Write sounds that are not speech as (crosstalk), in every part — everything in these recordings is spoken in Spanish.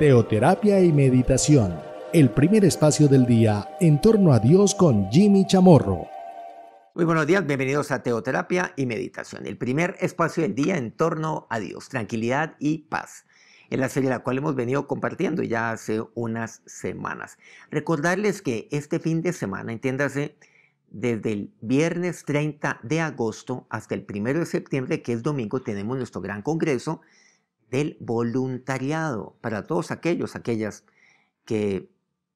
Teoterapia y Meditación, el primer espacio del día en torno a Dios con Jimmy Chamorro. Muy buenos días, bienvenidos a Teoterapia y Meditación, el primer espacio del día en torno a Dios, tranquilidad y paz. En la serie la cual hemos venido compartiendo ya hace unas semanas. Recordarles que este fin de semana, entiéndase, desde el viernes 30 de agosto hasta el 1 de septiembre, que es domingo, tenemos nuestro gran congreso del voluntariado para todos aquellos, aquellas que,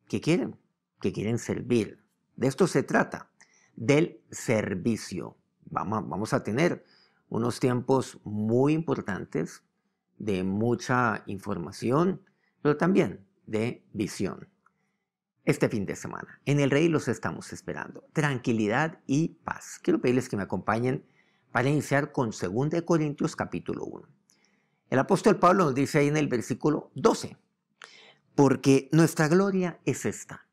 que quieren, que quieren servir. De esto se trata, del servicio. Vamos, vamos a tener unos tiempos muy importantes de mucha información, pero también de visión. Este fin de semana, en el Rey los estamos esperando. Tranquilidad y paz. Quiero pedirles que me acompañen para iniciar con 2 Corintios capítulo 1. El apóstol Pablo nos dice ahí en el versículo 12, porque nuestra gloria es esta,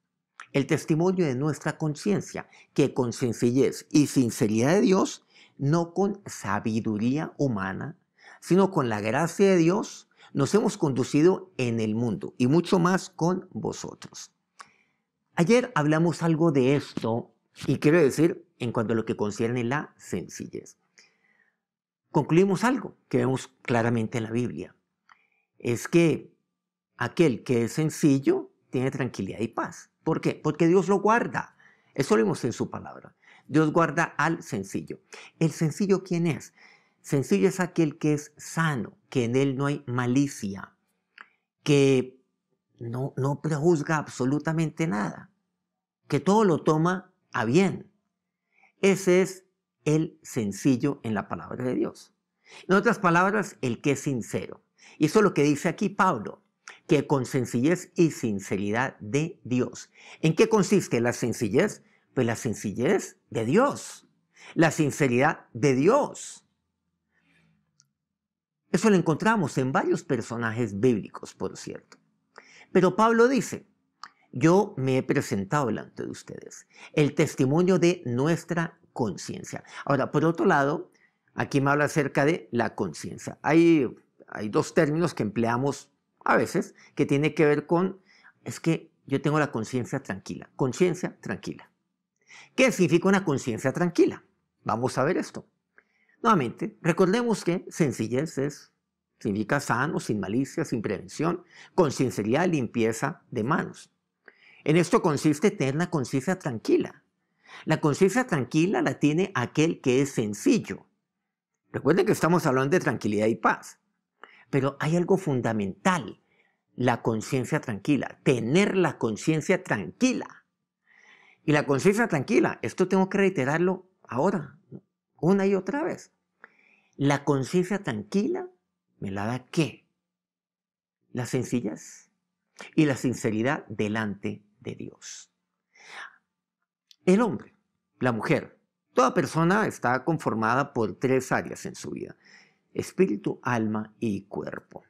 el testimonio de nuestra conciencia, que con sencillez y sinceridad de Dios, no con sabiduría humana, sino con la gracia de Dios, nos hemos conducido en el mundo y mucho más con vosotros. Ayer hablamos algo de esto y quiero decir en cuanto a lo que concierne la sencillez concluimos algo que vemos claramente en la Biblia. Es que aquel que es sencillo tiene tranquilidad y paz. ¿Por qué? Porque Dios lo guarda. Eso lo vemos en su palabra. Dios guarda al sencillo. ¿El sencillo quién es? Sencillo es aquel que es sano, que en él no hay malicia, que no, no prejuzga absolutamente nada, que todo lo toma a bien. Ese es el sencillo en la palabra de Dios. En otras palabras, el que es sincero. Y eso es lo que dice aquí Pablo, que con sencillez y sinceridad de Dios. ¿En qué consiste la sencillez? Pues la sencillez de Dios, la sinceridad de Dios. Eso lo encontramos en varios personajes bíblicos, por cierto. Pero Pablo dice, yo me he presentado delante de ustedes el testimonio de nuestra conciencia. Ahora, por otro lado, aquí me habla acerca de la conciencia. Hay, hay dos términos que empleamos a veces que tiene que ver con, es que yo tengo la conciencia tranquila, conciencia tranquila. ¿Qué significa una conciencia tranquila? Vamos a ver esto. Nuevamente, recordemos que sencillez es, significa sano, sin malicia, sin prevención, con limpieza de manos. En esto consiste tener una conciencia tranquila, la conciencia tranquila la tiene aquel que es sencillo. Recuerden que estamos hablando de tranquilidad y paz. Pero hay algo fundamental, la conciencia tranquila, tener la conciencia tranquila. Y la conciencia tranquila, esto tengo que reiterarlo ahora, una y otra vez. La conciencia tranquila me la da qué? La sencillez y la sinceridad delante de Dios. El hombre, la mujer. Toda persona está conformada por tres áreas en su vida. Espíritu, alma y cuerpo.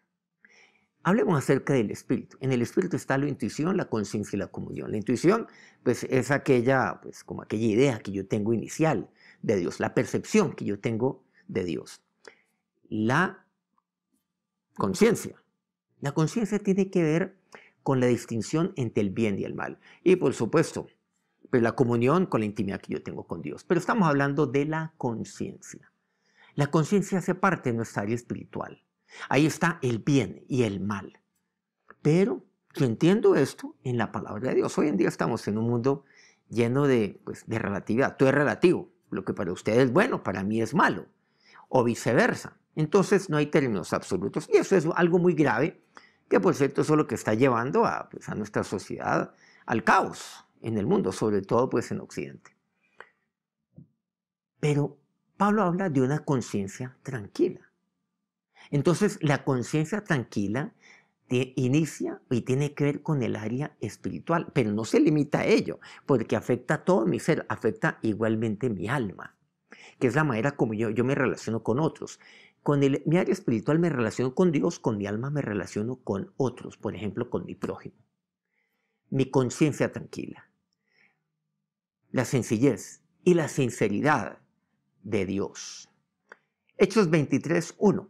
Hablemos acerca del espíritu. En el espíritu está la intuición, la conciencia y la comunión. La intuición pues, es aquella, pues, como aquella idea que yo tengo inicial de Dios, la percepción que yo tengo de Dios. La conciencia. La conciencia tiene que ver con la distinción entre el bien y el mal. Y por supuesto, pero la comunión con la intimidad que yo tengo con Dios. Pero estamos hablando de la conciencia. La conciencia hace parte de nuestra área espiritual. Ahí está el bien y el mal. Pero yo entiendo esto en la palabra de Dios. Hoy en día estamos en un mundo lleno de, pues, de relatividad. Todo es relativo. Lo que para usted es bueno, para mí es malo. O viceversa. Entonces no hay términos absolutos. Y eso es algo muy grave, que por cierto es lo que está llevando a pues, nuestra sociedad al caos en el mundo, sobre todo pues en Occidente. Pero Pablo habla de una conciencia tranquila. Entonces, la conciencia tranquila inicia y tiene que ver con el área espiritual, pero no se limita a ello, porque afecta a todo mi ser, afecta igualmente mi alma, que es la manera como yo, me relaciono con otros. Con mi área espiritual me relaciono con Dios, con mi alma me relaciono con otros, por ejemplo, con mi prójimo. Mi conciencia tranquila la sencillez y la sinceridad de Dios. Hechos 23.1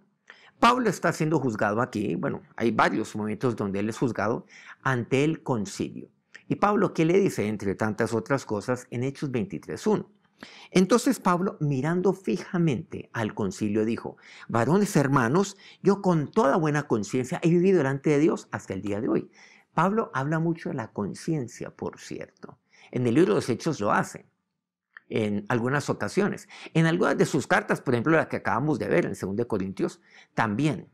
Pablo está siendo juzgado aquí, bueno, hay varios momentos donde él es juzgado ante el concilio. Y Pablo, ¿qué le dice, entre tantas otras cosas, en Hechos 23, 1? Entonces Pablo, mirando fijamente al concilio, dijo, varones hermanos, yo con toda buena conciencia he vivido delante de Dios hasta el día de hoy. Pablo habla mucho de la conciencia, por cierto. En el libro de los Hechos lo hace en algunas ocasiones. En algunas de sus cartas, por ejemplo, la que acabamos de ver en 2 Corintios, también.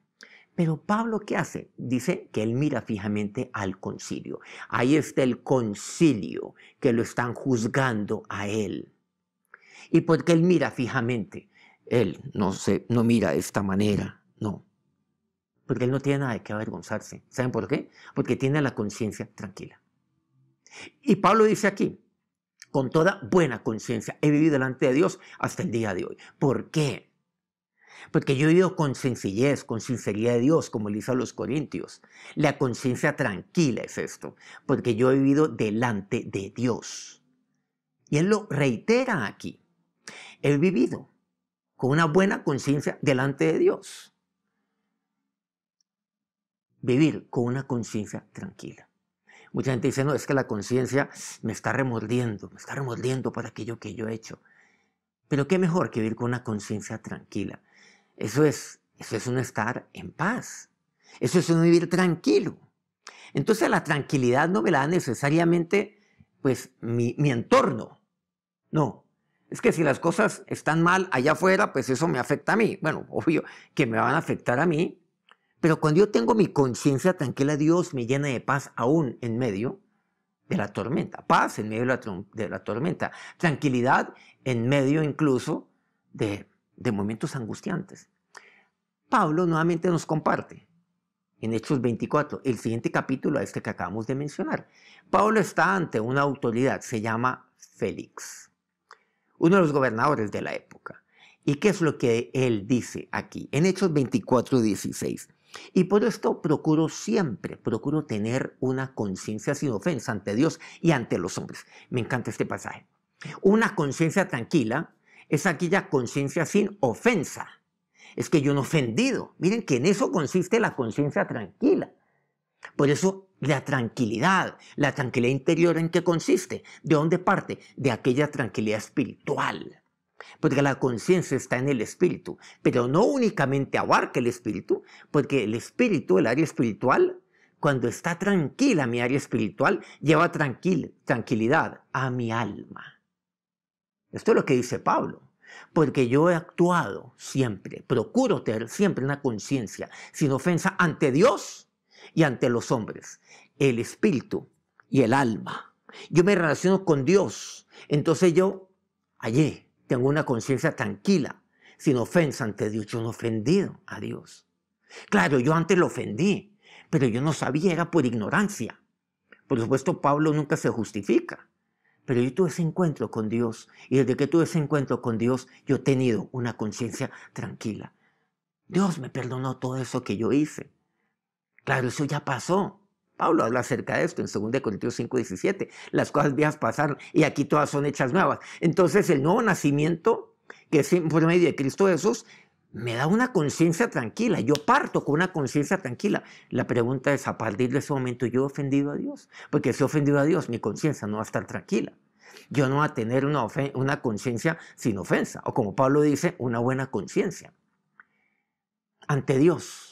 Pero Pablo, ¿qué hace? Dice que él mira fijamente al concilio. Ahí está el concilio que lo están juzgando a él. Y por qué él mira fijamente, él no, se, no mira de esta manera, no. Porque él no tiene nada de qué avergonzarse. ¿Saben por qué? Porque tiene la conciencia tranquila. Y Pablo dice aquí, con toda buena conciencia, he vivido delante de Dios hasta el día de hoy. ¿Por qué? Porque yo he vivido con sencillez, con sinceridad de Dios, como le hizo los corintios. La conciencia tranquila es esto, porque yo he vivido delante de Dios. Y él lo reitera aquí. He vivido con una buena conciencia delante de Dios. Vivir con una conciencia tranquila. Mucha gente dice, no, es que la conciencia me está remordiendo, me está remordiendo por aquello que yo he hecho. Pero qué mejor que vivir con una conciencia tranquila. Eso es, eso es un estar en paz. Eso es un vivir tranquilo. Entonces la tranquilidad no me la da necesariamente pues mi, mi entorno. No, es que si las cosas están mal allá afuera, pues eso me afecta a mí. Bueno, (laughs) obvio que me van a afectar a mí, pero cuando yo tengo mi conciencia tranquila, Dios me llena de paz aún en medio de la tormenta. Paz en medio de la, tormenta. Tranquilidad en medio incluso de, de momentos angustiantes. Pablo nuevamente nos comparte en Hechos 24, el siguiente capítulo a este que acabamos de mencionar. Pablo está ante una autoridad, se llama Félix, uno de los gobernadores de la época. ¿Y qué es lo que él dice aquí? En Hechos 24, 16. Y por esto procuro siempre, procuro tener una conciencia sin ofensa ante Dios y ante los hombres. Me encanta este pasaje. Una conciencia tranquila es aquella conciencia sin ofensa. Es que yo no he ofendido. Miren que en eso consiste la conciencia tranquila. Por eso la tranquilidad, la tranquilidad interior en qué consiste, de dónde parte, de aquella tranquilidad espiritual, porque la conciencia está en el espíritu, pero no únicamente abarca el espíritu, porque el espíritu, el área espiritual, cuando está tranquila mi área espiritual, lleva tranquilidad a mi alma. Esto es lo que dice Pablo. Porque yo he actuado siempre, procuro tener siempre una conciencia sin ofensa ante Dios y ante los hombres, el espíritu y el alma. Yo me relaciono con Dios, entonces yo hallé tengo una conciencia tranquila, sin ofensa ante Dios. Yo no he ofendido a Dios. Claro, yo antes lo ofendí, pero yo no sabía, era por ignorancia. Por supuesto, Pablo nunca se justifica. Pero yo tuve ese encuentro con Dios y desde que tuve ese encuentro con Dios, yo he tenido una conciencia tranquila. Dios me perdonó todo eso que yo hice. Claro, eso ya pasó. Pablo habla acerca de esto en 2 Corintios 5, 17. Las cosas viejas pasaron y aquí todas son hechas nuevas. Entonces el nuevo nacimiento, que es por medio de Cristo Jesús, me da una conciencia tranquila. Yo parto con una conciencia tranquila. La pregunta es, a partir de ese momento yo he ofendido a Dios. Porque si he ofendido a Dios, mi conciencia no va a estar tranquila. Yo no va a tener una, una conciencia sin ofensa. O como Pablo dice, una buena conciencia. Ante Dios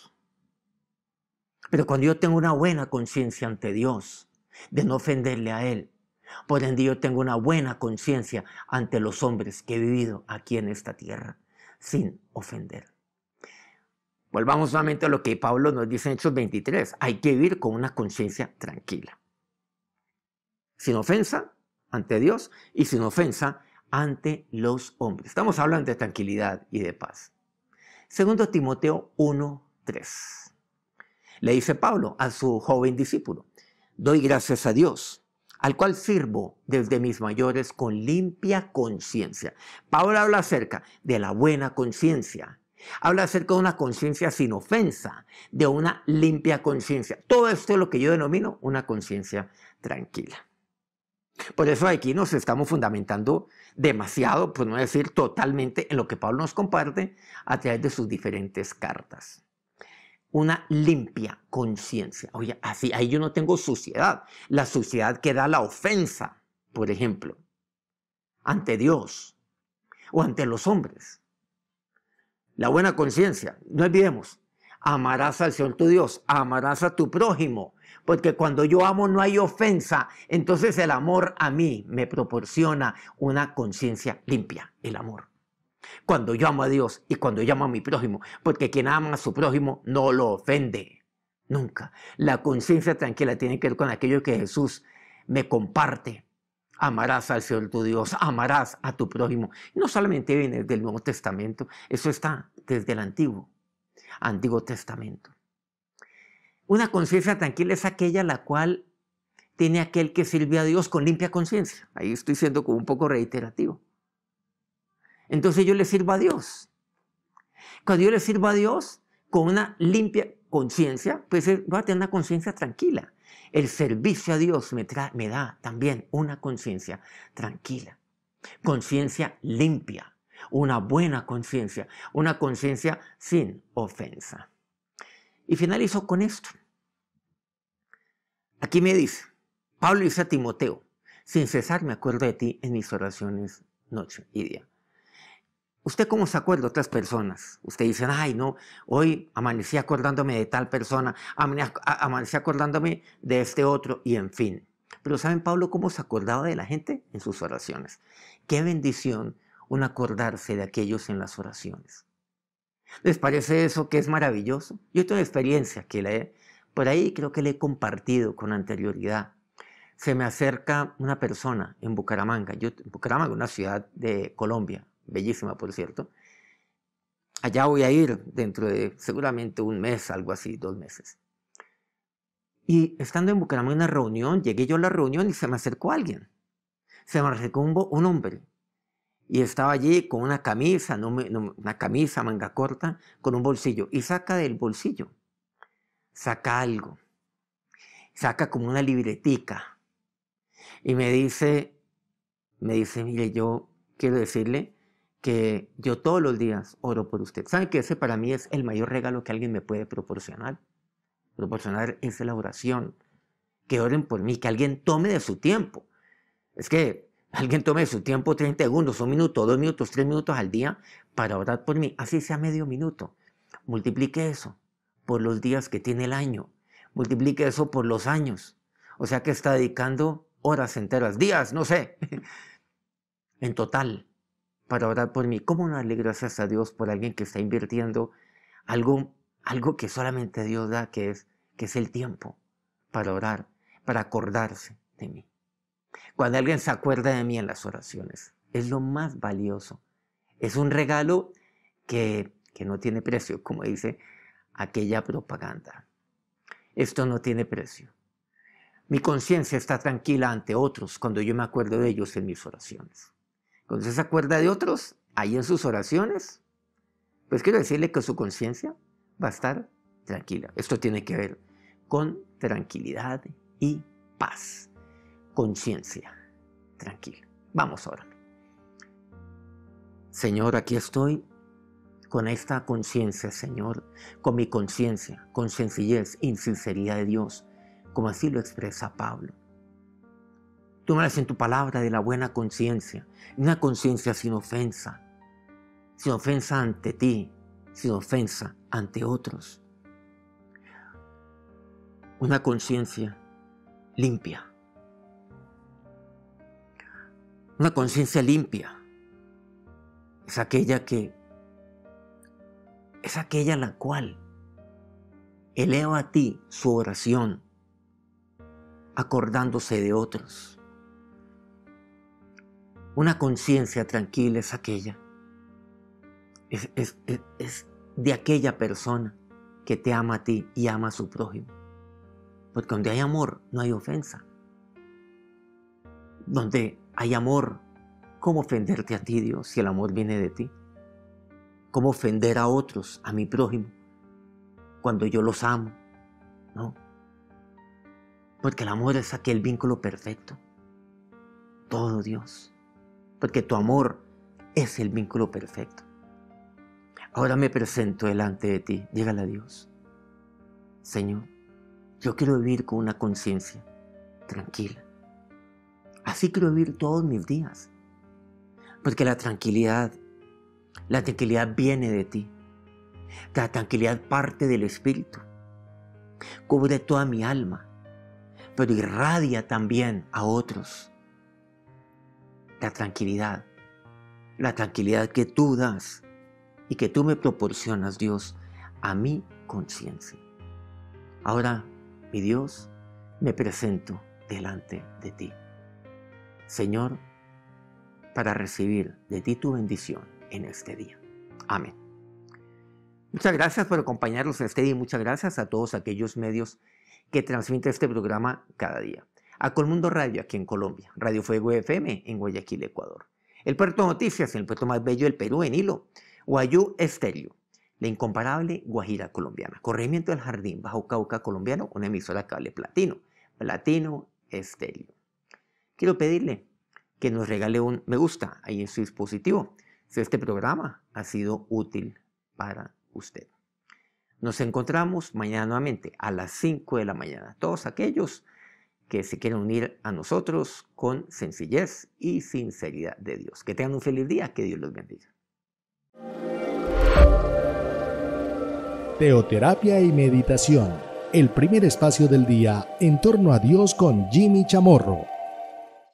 pero cuando yo tengo una buena conciencia ante Dios, de no ofenderle a Él, por ende yo tengo una buena conciencia ante los hombres que he vivido aquí en esta tierra, sin ofender. Volvamos nuevamente a lo que Pablo nos dice en Hechos 23. Hay que vivir con una conciencia tranquila. Sin ofensa ante Dios y sin ofensa ante los hombres. Estamos hablando de tranquilidad y de paz. Segundo Timoteo 1.3. Le dice Pablo a su joven discípulo, doy gracias a Dios, al cual sirvo desde mis mayores con limpia conciencia. Pablo habla acerca de la buena conciencia. Habla acerca de una conciencia sin ofensa, de una limpia conciencia. Todo esto es lo que yo denomino una conciencia tranquila. Por eso aquí nos estamos fundamentando demasiado, por no decir totalmente, en lo que Pablo nos comparte a través de sus diferentes cartas una limpia conciencia. Oye, así, ahí yo no tengo suciedad. La suciedad que da la ofensa, por ejemplo, ante Dios o ante los hombres. La buena conciencia, no olvidemos, amarás al Señor tu Dios, amarás a tu prójimo, porque cuando yo amo no hay ofensa, entonces el amor a mí me proporciona una conciencia limpia, el amor cuando yo amo a Dios y cuando yo amo a mi prójimo, porque quien ama a su prójimo no lo ofende. Nunca. La conciencia tranquila tiene que ver con aquello que Jesús me comparte. Amarás al Señor tu Dios, amarás a tu prójimo. No solamente viene del Nuevo Testamento, eso está desde el Antiguo, Antiguo Testamento. Una conciencia tranquila es aquella la cual tiene aquel que sirve a Dios con limpia conciencia. Ahí estoy siendo como un poco reiterativo. Entonces yo le sirvo a Dios. Cuando yo le sirvo a Dios con una limpia conciencia, pues eh, va a tener una conciencia tranquila. El servicio a Dios me, me da también una conciencia tranquila, conciencia limpia, una buena conciencia, una conciencia sin ofensa. Y finalizo con esto. Aquí me dice, Pablo dice a Timoteo, sin cesar me acuerdo de ti en mis oraciones noche y día. ¿Usted cómo se acuerda de otras personas? Usted dice, ay, no, hoy amanecí acordándome de tal persona, amanecí acordándome de este otro, y en fin. Pero ¿saben, Pablo, cómo se acordaba de la gente? En sus oraciones. Qué bendición un acordarse de aquellos en las oraciones. ¿Les parece eso que es maravilloso? Yo tengo experiencia que le he, por ahí creo que le he compartido con anterioridad. Se me acerca una persona en Bucaramanga, yo, Bucaramanga, una ciudad de Colombia, bellísima por cierto, allá voy a ir dentro de seguramente un mes, algo así, dos meses. Y estando en Bucaramanga en una reunión, llegué yo a la reunión y se me acercó alguien. Se me acercó un, hombre. Y estaba allí con una camisa, no una camisa, manga corta, con un bolsillo. Y saca del bolsillo, saca algo. Saca como una libretica. Y me dice, me dice, mire, yo quiero decirle que yo todos los días oro por usted. ¿Saben que ese para mí es el mayor regalo que alguien me puede proporcionar? Proporcionar es la oración. Que oren por mí, que alguien tome de su tiempo. Es que alguien tome de su tiempo 30 segundos, un minuto, dos minutos, tres minutos al día para orar por mí. Así sea medio minuto. Multiplique eso por los días que tiene el año. Multiplique eso por los años. O sea que está dedicando horas enteras, días, no sé, (laughs) en total para orar por mí. ¿Cómo no darle gracias a Dios por alguien que está invirtiendo algo, algo que solamente Dios da, que es, que es el tiempo para orar, para acordarse de mí? Cuando alguien se acuerda de mí en las oraciones, es lo más valioso. Es un regalo que, que no tiene precio, como dice aquella propaganda. Esto no tiene precio. Mi conciencia está tranquila ante otros cuando yo me acuerdo de ellos en mis oraciones. Cuando se acuerda de otros, ahí en sus oraciones, pues quiero decirle que su conciencia va a estar tranquila. Esto tiene que ver con tranquilidad y paz. Conciencia tranquila. Vamos ahora. Señor, aquí estoy con esta conciencia, Señor, con mi conciencia, con sencillez, sinceridad de Dios, como así lo expresa Pablo. Tú haces en tu palabra de la buena conciencia, una conciencia sin ofensa, sin ofensa ante ti, sin ofensa ante otros. Una conciencia limpia. Una conciencia limpia es aquella que es aquella la cual eleva a ti su oración acordándose de otros. Una conciencia tranquila es aquella. Es, de aquella persona que te ama a ti y ama a su prójimo. Porque donde hay amor no hay ofensa. Donde hay amor, ¿cómo ofenderte a ti, Dios, si el amor viene de ti? ¿Cómo ofender a otros, a mi prójimo, cuando yo los amo? No. Porque el amor es aquel vínculo perfecto. Todo Dios porque tu amor es el vínculo perfecto. Ahora me presento delante de ti, ...dígale a Dios. Señor, yo quiero vivir con una conciencia tranquila. Así quiero vivir todos mis días. Porque la tranquilidad, la tranquilidad viene de ti. La tranquilidad parte del Espíritu. Cubre toda mi alma, pero irradia también a otros la tranquilidad, la tranquilidad que tú das y que tú me proporcionas, Dios, a mi conciencia. Ahora, mi Dios, me presento delante de ti. Señor, para recibir de ti tu bendición en este día. Amén. Muchas gracias por acompañarnos en este día y muchas gracias a todos aquellos medios que transmiten este programa cada día a Colmundo Radio aquí en Colombia, Radio Fuego FM en Guayaquil, Ecuador. El Puerto Noticias, el puerto más bello del Perú, en Hilo. Guayú Estelio, la incomparable Guajira colombiana. Corregimiento del Jardín, Bajo Cauca colombiano, una emisora cable platino. Platino Estelio. Quiero pedirle que nos regale un me gusta ahí en su dispositivo si este programa ha sido útil para usted. Nos encontramos mañana nuevamente a las 5 de la mañana. Todos aquellos que se quieren unir a nosotros con sencillez y sinceridad de Dios. Que tengan un feliz día, que Dios los bendiga. Teoterapia y meditación, el primer espacio del día en torno a Dios con Jimmy Chamorro.